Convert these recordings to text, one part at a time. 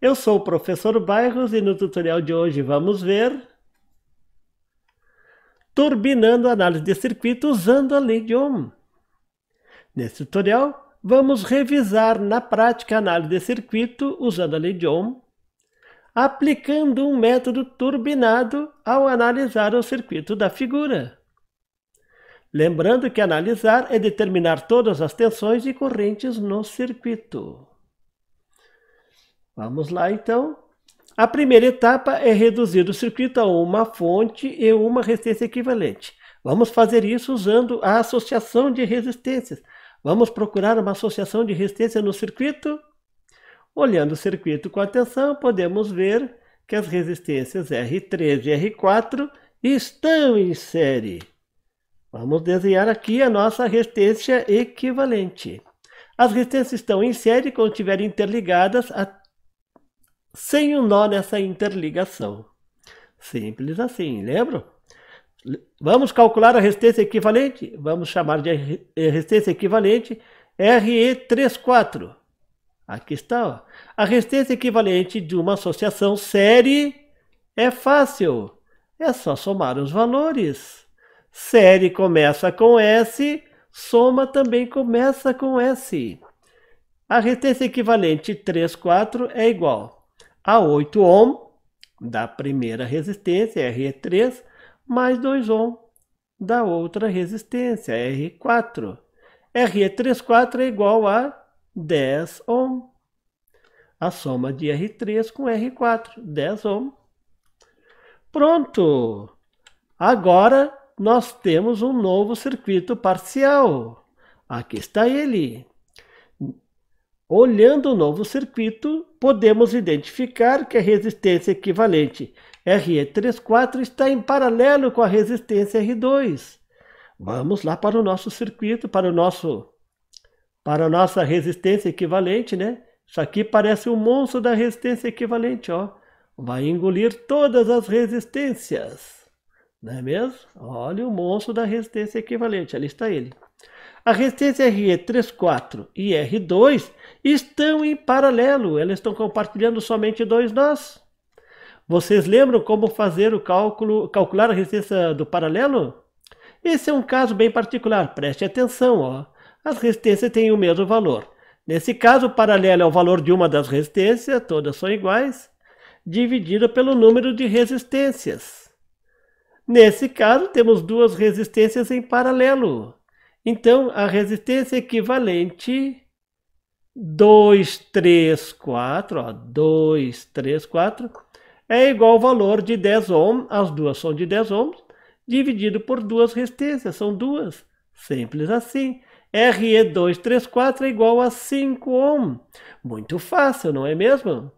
Eu sou o professor Bairros e no tutorial de hoje vamos ver turbinando análise de circuito usando a lei de Ohm. Nesse tutorial, vamos revisar na prática a análise de circuito usando a lei de Ohm, aplicando um método turbinado ao analisar o circuito da figura. Lembrando que analisar é determinar todas as tensões e correntes no circuito. Vamos lá então. A primeira etapa é reduzir o circuito a uma fonte e uma resistência equivalente. Vamos fazer isso usando a associação de resistências. Vamos procurar uma associação de resistência no circuito? Olhando o circuito com atenção, podemos ver que as resistências R3 e R4 estão em série. Vamos desenhar aqui a nossa resistência equivalente. As resistências estão em série quando estiverem interligadas a sem um nó nessa interligação. Simples assim, lembram? Vamos calcular a resistência equivalente, vamos chamar de eh, resistência equivalente RE34. Aqui está. Ó. A resistência equivalente de uma associação série é fácil. É só somar os valores. Série começa com S, soma também começa com S. A resistência equivalente 3,4 é igual a8 ohm da primeira resistência, R3, mais 2 ohm da outra resistência, R4. R34 é igual a 10 ohm. A soma de R3 com R4, 10 ohm. Pronto! Agora nós temos um novo circuito parcial. Aqui está ele. Olhando o novo circuito, podemos identificar que a resistência equivalente RE34 está em paralelo com a resistência R2. Vamos lá para o nosso circuito, para o nosso para a nossa resistência equivalente, né? Isso aqui parece um monstro da resistência equivalente, ó. Vai engolir todas as resistências. Não é mesmo? Olha o monstro da resistência equivalente, ali está ele. A resistência RE34 e R2 estão em paralelo, elas estão compartilhando somente dois nós. Vocês lembram como fazer o cálculo, calcular a resistência do paralelo? Esse é um caso bem particular, preste atenção. Ó. As resistências têm o mesmo valor. Nesse caso, o paralelo é o valor de uma das resistências, todas são iguais, dividido pelo número de resistências. Nesse caso, temos duas resistências em paralelo. Então, a resistência equivalente 2, 3, 4, 2, 3, 4, é igual ao valor de 10 ohms, as duas são de 10 ohms, dividido por duas resistências, são duas, simples assim. RE234 é igual a 5 ohm. Muito fácil, não é mesmo?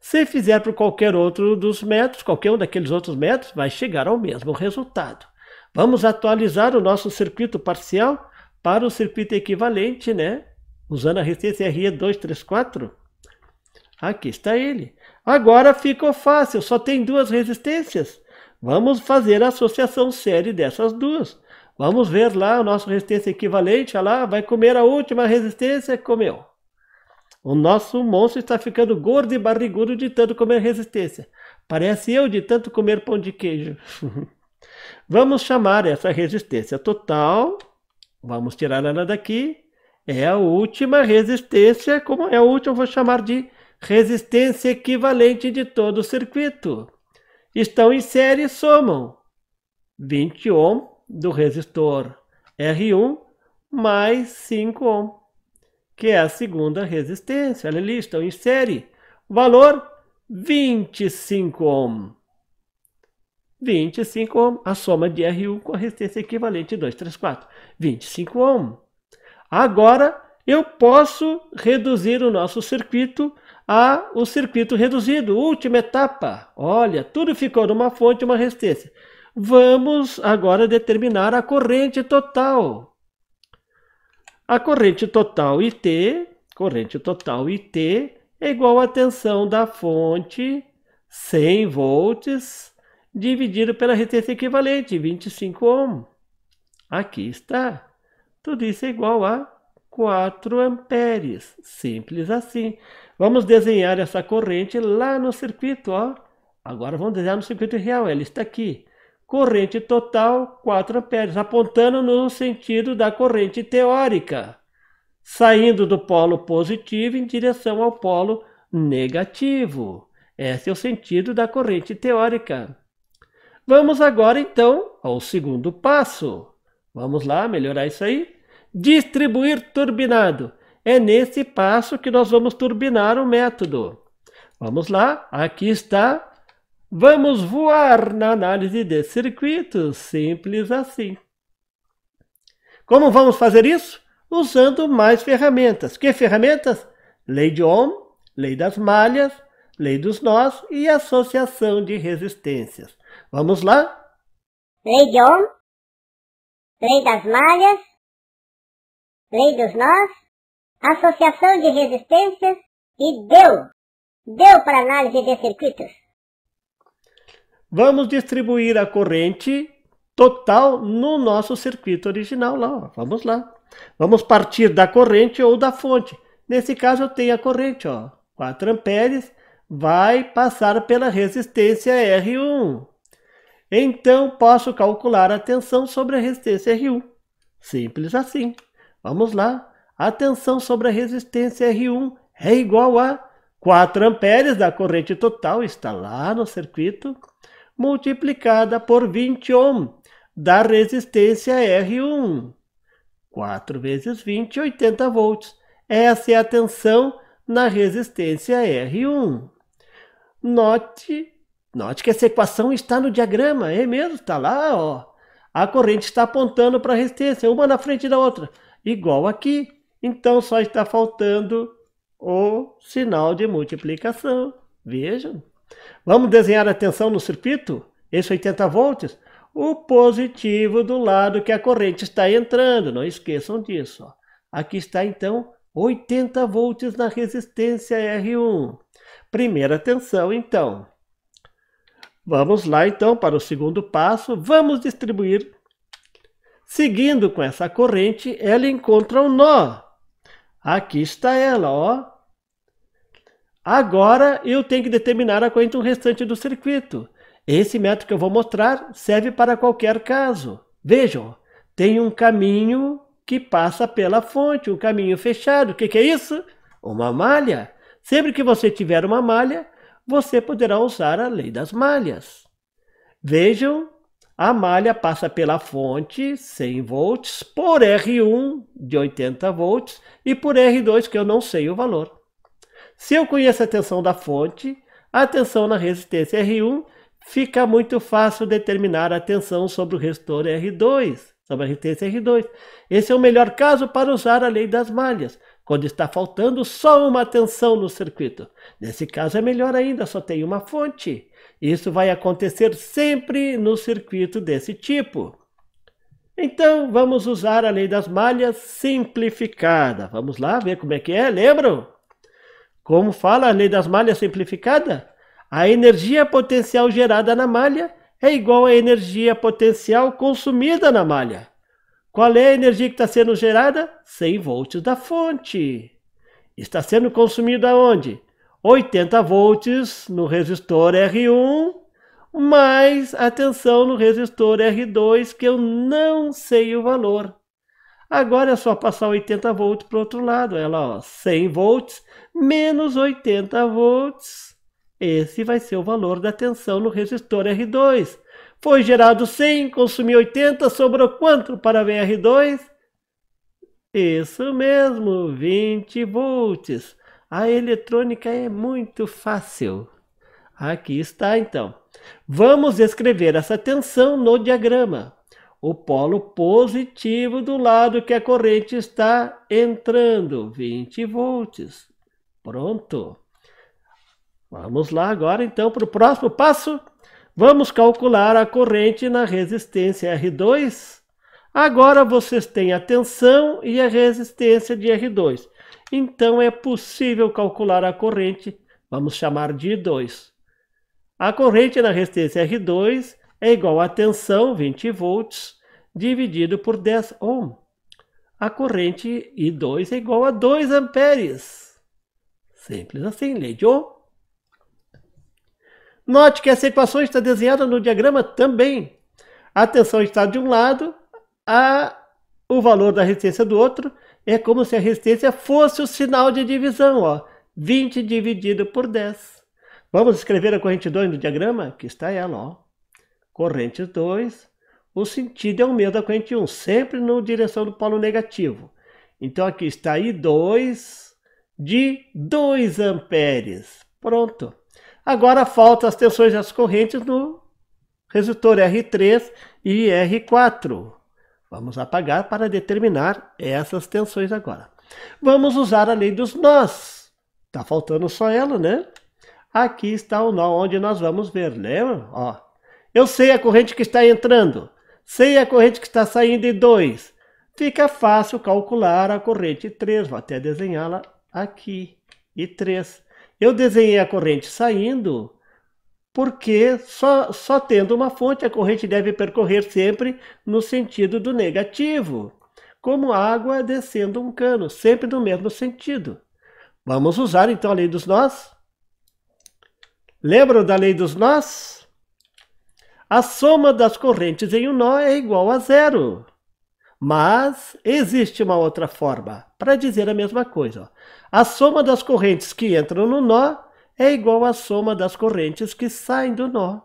Se fizer por qualquer outro dos métodos, qualquer um daqueles outros métodos, vai chegar ao mesmo resultado. Vamos atualizar o nosso circuito parcial para o circuito equivalente, né? Usando a resistência RE234. Aqui está ele. Agora ficou fácil, só tem duas resistências. Vamos fazer a associação série dessas duas. Vamos ver lá o nosso resistência equivalente. Olha lá, vai comer a última resistência, comeu. O nosso monstro está ficando gordo e barrigudo de tanto comer resistência. Parece eu de tanto comer pão de queijo. Vamos chamar essa resistência total, vamos tirar ela daqui, é a última resistência, como é a última, vou chamar de resistência equivalente de todo o circuito. Estão em série e somam 20 ohm do resistor R1 mais 5 ohm, que é a segunda resistência. Olha ali, estão em série. Valor 25 ohm. 25 ohm, a soma de R1 com a resistência equivalente 234, 25 ohm. Agora eu posso reduzir o nosso circuito a o circuito reduzido, última etapa. Olha, tudo ficou numa fonte e uma resistência. Vamos agora determinar a corrente total. A corrente total IT, corrente total IT é igual à tensão da fonte 100 volts dividido pela resistência equivalente, 25 ohm. Aqui está. Tudo isso é igual a 4 amperes. Simples assim. Vamos desenhar essa corrente lá no circuito. Ó. Agora vamos desenhar no circuito real. Ela está aqui. Corrente total 4 amperes, apontando no sentido da corrente teórica, saindo do polo positivo em direção ao polo negativo. Esse é o sentido da corrente teórica. Vamos agora então ao segundo passo. Vamos lá, melhorar isso aí. Distribuir turbinado. É nesse passo que nós vamos turbinar o método. Vamos lá, aqui está. Vamos voar na análise de circuitos, simples assim. Como vamos fazer isso? Usando mais ferramentas. Que ferramentas? Lei de Ohm, lei das malhas, lei dos nós e associação de resistências. Vamos lá? Lei de Ohm, Lei das Malhas, Lei dos Nós, Associação de Resistências e deu. Deu para análise de circuitos. Vamos distribuir a corrente total no nosso circuito original lá. Ó. Vamos lá. Vamos partir da corrente ou da fonte. Nesse caso eu tenho a corrente, ó, 4 amperes, vai passar pela resistência R1. Então, posso calcular a tensão sobre a resistência R1. Simples assim. Vamos lá. A tensão sobre a resistência R1 é igual a 4 amperes da corrente total, está lá no circuito, multiplicada por 20 ohm da resistência R1. 4 vezes 20, 80 volts. Essa é a tensão na resistência R1. Note Note que essa equação está no diagrama, é mesmo, está lá, ó. A corrente está apontando para a resistência, uma na frente da outra, igual aqui. Então só está faltando o sinal de multiplicação. Vejam. Vamos desenhar a tensão no circuito? Esse 80 volts? O positivo do lado que a corrente está entrando, não esqueçam disso. Ó. Aqui está então 80 volts na resistência R1. Primeira tensão então. Vamos lá então para o segundo passo. Vamos distribuir. Seguindo com essa corrente, ela encontra um nó. Aqui está ela, ó. Agora eu tenho que determinar a corrente restante do circuito. Esse método que eu vou mostrar serve para qualquer caso. Vejam, tem um caminho que passa pela fonte, um caminho fechado. O que, que é isso? Uma malha. Sempre que você tiver uma malha, você poderá usar a lei das malhas. Vejam, a malha passa pela fonte 100 volts por R1 de 80 volts e por R2 que eu não sei o valor. Se eu conheço a tensão da fonte, a tensão na resistência R1 fica muito fácil determinar a tensão sobre o resistor R2, sobre a resistência R2. Esse é o melhor caso para usar a lei das malhas quando está faltando só uma tensão no circuito. Nesse caso é melhor ainda, só tem uma fonte. Isso vai acontecer sempre no circuito desse tipo. Então, vamos usar a lei das malhas simplificada. Vamos lá ver como é que é, lembram? Como fala a lei das malhas simplificada? A energia potencial gerada na malha é igual à energia potencial consumida na malha. Qual é a energia que está sendo gerada? 100 volts da fonte. Está sendo consumida onde? 80 volts no resistor R1, mais a tensão no resistor R2, que eu não sei o valor. Agora é só passar 80 volts para o outro lado. Ela, ó, 100 volts menos 80 volts. Esse vai ser o valor da tensão no resistor R2. Foi gerado 100, consumiu 80, sobrou quanto para VR2? Isso mesmo, 20 volts. A eletrônica é muito fácil. Aqui está então. Vamos escrever essa tensão no diagrama. O polo positivo do lado que a corrente está entrando, 20 volts. Pronto. Vamos lá agora então para o próximo passo. Vamos calcular a corrente na resistência R2. Agora vocês têm a tensão e a resistência de R2. Então é possível calcular a corrente, vamos chamar de I2. A corrente na resistência R2 é igual à tensão, 20 volts, dividido por 10 ohm. A corrente I2 é igual a 2 amperes. Simples assim, lei de Ohm. Note que essa equação está desenhada no diagrama também. A tensão está de um lado, a, o valor da resistência do outro. É como se a resistência fosse o sinal de divisão, ó, 20 dividido por 10. Vamos escrever a corrente 2 no diagrama? Que está ela, ó. Corrente 2, o sentido é o mesmo da corrente 1, sempre na direção do polo negativo. Então aqui está I2 de 2 amperes. Pronto. Agora falta as tensões das correntes no resistor R3 e R4. Vamos apagar para determinar essas tensões agora. Vamos usar a lei dos nós. Está faltando só ela, né? Aqui está o nó onde nós vamos ver, lembra? Né? Ó, eu sei a corrente que está entrando, sei a corrente que está saindo em 2. Fica fácil calcular a corrente 3, vou até desenhá-la aqui. E 3. Eu desenhei a corrente saindo porque só, só tendo uma fonte a corrente deve percorrer sempre no sentido do negativo, como água descendo um cano, sempre no mesmo sentido. Vamos usar então a lei dos nós? Lembram da lei dos nós? A soma das correntes em um nó é igual a zero. Mas existe uma outra forma para dizer a mesma coisa. Ó. A soma das correntes que entram no nó é igual à soma das correntes que saem do nó.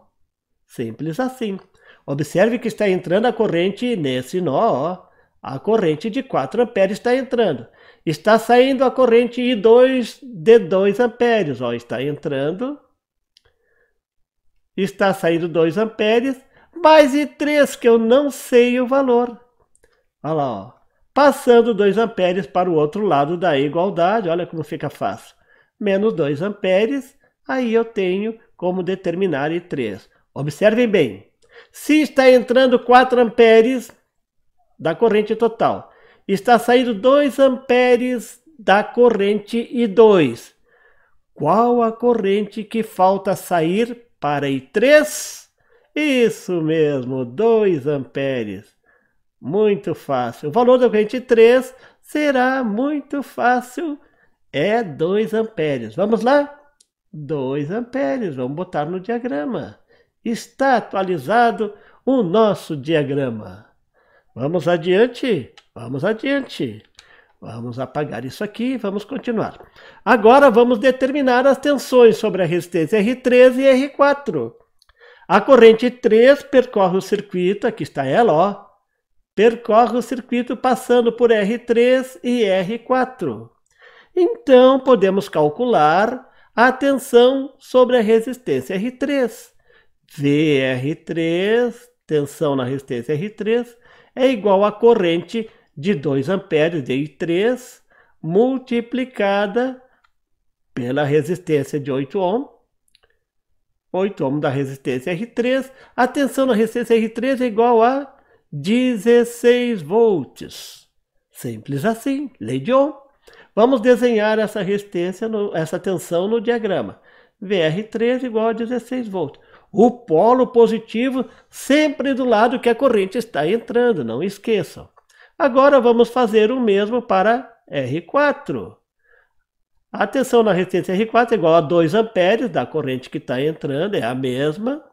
Simples assim. Observe que está entrando a corrente nesse nó, ó. A corrente de 4 amperes está entrando. Está saindo a corrente I2 de 2 amperes, ó. Está entrando. Está saindo 2 amperes, mais I3, que eu não sei o valor. Olha lá, ó. Passando 2 amperes para o outro lado da igualdade, olha como fica fácil. Menos 2 amperes, aí eu tenho como determinar I3. Observem bem. Se está entrando 4 amperes da corrente total, está saindo 2 amperes da corrente I2. Qual a corrente que falta sair para I3? Isso mesmo, 2 amperes. Muito fácil. O valor do corrente 3 será muito fácil. É 2 amperes. Vamos lá? 2 amperes. Vamos botar no diagrama. Está atualizado o nosso diagrama. Vamos adiante. Vamos adiante. Vamos apagar isso aqui vamos continuar. Agora vamos determinar as tensões sobre a resistência R3 e R4. A corrente 3 percorre o circuito, aqui está ela, ó, percorre o circuito passando por R3 e R4. Então, podemos calcular a tensão sobre a resistência R3. VR3, tensão na resistência R3, é igual à corrente de 2 amperes de I3 multiplicada pela resistência de 8 ohm, 8 ohm da resistência R3, a tensão na resistência R3 é igual a 16 volts. Simples assim, lei de Ohm. Vamos desenhar essa resistência, no, essa tensão no diagrama. VR3 igual a 16 volts. O polo positivo sempre do lado que a corrente está entrando, não esqueçam. Agora vamos fazer o mesmo para R4. A tensão na resistência R4 é igual a 2 amperes da corrente que está entrando, é a mesma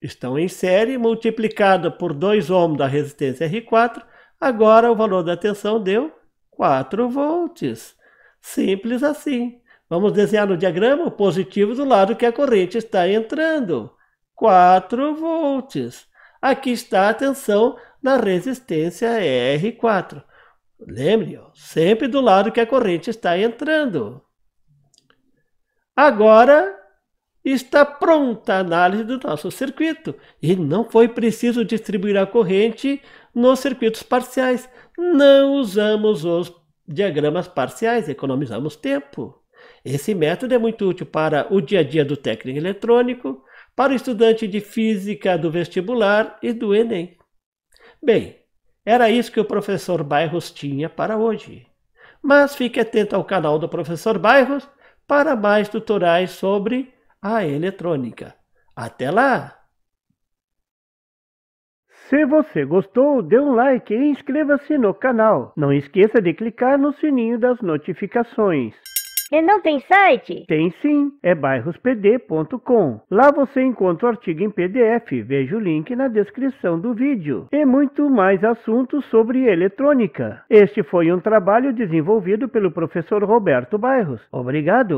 estão em série, multiplicada por 2 ohms da resistência R4, agora o valor da tensão deu 4 volts. Simples assim. Vamos desenhar no diagrama o positivo do lado que a corrente está entrando. 4 volts. Aqui está a tensão na resistência R4. Lembre, sempre do lado que a corrente está entrando. Agora, está pronta a análise do nosso circuito e não foi preciso distribuir a corrente nos circuitos parciais. Não usamos os diagramas parciais, economizamos tempo. Esse método é muito útil para o dia a dia do técnico eletrônico, para o estudante de física do vestibular e do Enem. Bem, era isso que o professor Bairros tinha para hoje. Mas fique atento ao canal do professor Bairros para mais tutoriais sobre a eletrônica. Até lá! Se você gostou, dê um like e inscreva-se no canal. Não esqueça de clicar no sininho das notificações. E não tem site? Tem sim, é bairrospd.com. Lá você encontra o artigo em PDF, veja o link na descrição do vídeo. E muito mais assuntos sobre eletrônica. Este foi um trabalho desenvolvido pelo professor Roberto Bairros. Obrigado!